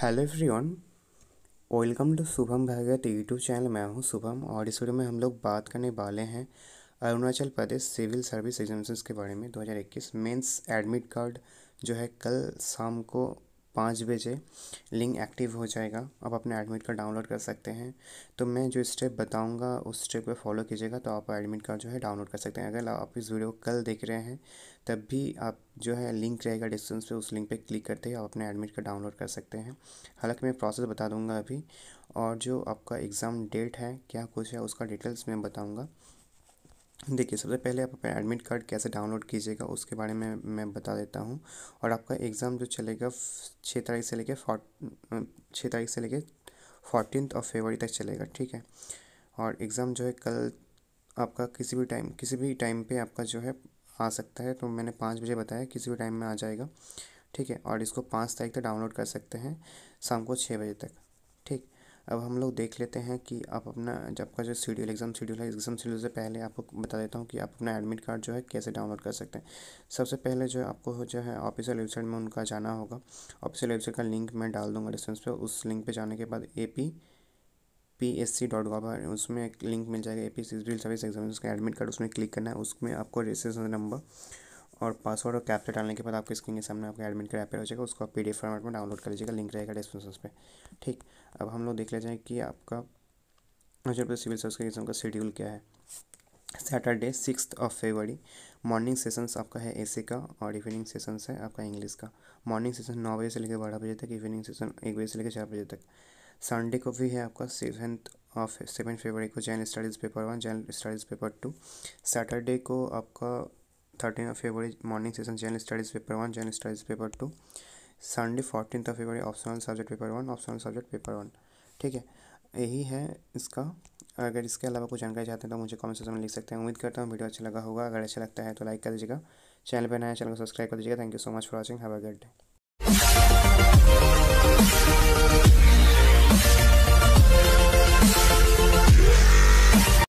hello everyone welcome to Shubham Bhagwat YouTube channel मैं हूं शुभम और इस वीडियो में हम लोग बात करने वाले हैं Arunachal Pradesh civil service examination के बारे में 2021 मेंस एडमिट कार्ड जो है कल शाम को पाँच बजे लिंक एक्टिव हो जाएगा आप अपने एडमिट कार्ड डाउनलोड कर सकते हैं तो मैं जो स्टेप बताऊंगा उस स्टेप पे फॉलो कीजिएगा तो आप एडमिट कार्ड जो है डाउनलोड कर सकते हैं अगर आप इस वीडियो को कल देख रहे हैं तब भी आप जो है लिंक रहेगा डिस्टेंस पे उस लिंक पे क्लिक करते ही आप अपना एडमिट कार्ड डाउनलोड कर सकते हैं हालांकि मैं प्रोसेस बता दूँगा अभी और जो आपका एग्ज़ाम डेट है क्या कुछ है उसका डिटेल्स मैं बताऊँगा देखिए सबसे पहले आप अपना एडमिट कार्ड कैसे डाउनलोड कीजिएगा उसके बारे में मैं बता देता हूँ और आपका एग्ज़ाम जो चलेगा छः तारीख से लेके फोर्ट छः तारीख से लेके फोर्टीन ऑफ फेबरी तक चलेगा ठीक है और एग्ज़ाम जो है कल आपका किसी भी टाइम किसी भी टाइम पे आपका जो है आ सकता है तो मैंने पाँच बजे बताया किसी भी टाइम में आ जाएगा ठीक है और इसको पाँच तारीख तक डाउनलोड कर सकते हैं शाम को छः बजे तक अब हम लोग देख लेते हैं कि आप अपना जब का जो शेड्यूल एग्ज़ाम शेड्यूल है एग्ज़ाम शेड्यूल से पहले आपको बता देता हूँ कि आप अपना एडमिट कार्ड जो है कैसे डाउनलोड कर सकते हैं सबसे पहले जो है आपको जो है ऑफिशियल वेबसाइट में उनका जाना होगा ऑफिशियल वेबसाइट का लिंक मैं डाल दूँगा डिस्टेंस पर उस लिंक पर जाने के बाद A P P S C dot gov है उसमें एक लिंक मिल जाएगा A P civil service exam का एडमिट कार्ड उसमें क्लिक करना है उसमें आपको रजिस्ट्रेशन नंबर और पासवर्ड और कैप्चर डालने के बाद आपके स्क्रीन के सामने आपका एडमिट कार्ड ऐप हो जाएगा उसको आप पी फॉर्मेट में डाउनलोड कर लीजिएगा लिंक रहेगा डिस्क्रिप्शन पे ठीक अब हम लोग देख लेते हैं कि आपका अरुणाचल प्रदेश सिविल सर्विस के एग्जाम का शेड्यूल क्या है Saturday six of February morning sessions आपका है एसी का और इवनिंग सेशंस है आपका इंग्लिश का मॉर्निंग सेशन नौ बजे से लेकर बारह बजे तक इवनिंग सेशन एक बजे से लेकर चार बजे तक संडे को भी है आपका सेवेंथ ऑफ सेवन फेबरी को Jain studies paper one Jain studies paper two Saturday को आपका thirteen of February morning session general studies paper one general studies paper two Sunday fourteen of February optional subject paper one optional subject paper one ठीक है यही है इसका अगर इसके अलावा कुछ जानकारी चाहते हैं तो मुझे कमेंट सेक्शन में लिख सकते हैं उम्मीद करता हूँ वीडियो अच्छा लगा होगा अगर अच्छा लगता है तो लाइक कर दीजिएगा चैनल पर नया चैनल को सब्सक्राइब कर दीजिएगा thank you so much for watching have a good day